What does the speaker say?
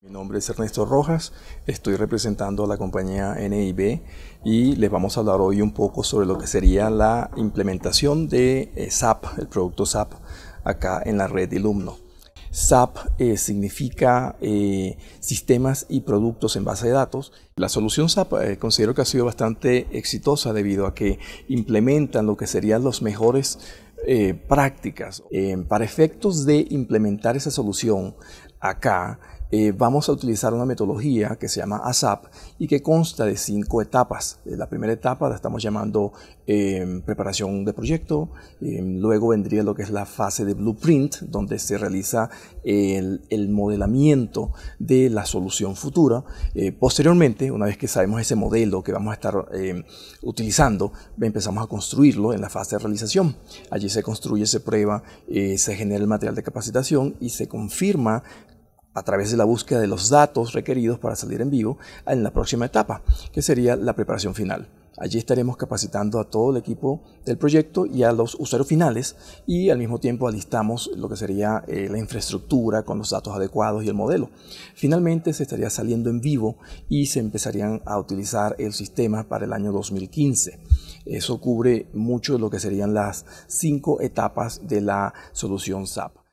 Mi nombre es Ernesto Rojas, estoy representando a la compañía NIB y les vamos a hablar hoy un poco sobre lo que sería la implementación de eh, SAP, el producto SAP, acá en la red Ilumno. SAP eh, significa eh, sistemas y productos en base de datos. La solución SAP considero que ha sido bastante exitosa debido a que implementan lo que serían los mejores prácticas. para efectos de implementar esa solución acá, eh, vamos a utilizar una metodología que se llama ASAP y que consta de cinco etapas. Eh, la primera etapa la estamos llamando em, preparación de proyecto, em, luego vendría lo que es la fase de blueprint, donde se realiza el, el modelamiento de la solución futura. Eh, posteriormente, una vez que sabemos ese modelo que vamos a estar em, utilizando, empezamos a construirlo en la fase de realización. Allí se construye, se prueba, se genera el material de capacitación y se confirma a través de la búsqueda de los datos requeridos para salir en vivo en la próxima etapa, que sería la preparación final. Allí estaremos capacitando a todo el equipo del proyecto y a los usuarios finales y al mismo tiempo alistamos lo que sería eh, la infraestructura con los datos adecuados y el modelo. Finalmente se estaría saliendo en vivo y se empezarían a utilizar el sistema para el año 2015. Eso cubre mucho de lo que serían las cinco etapas de la solución SAP.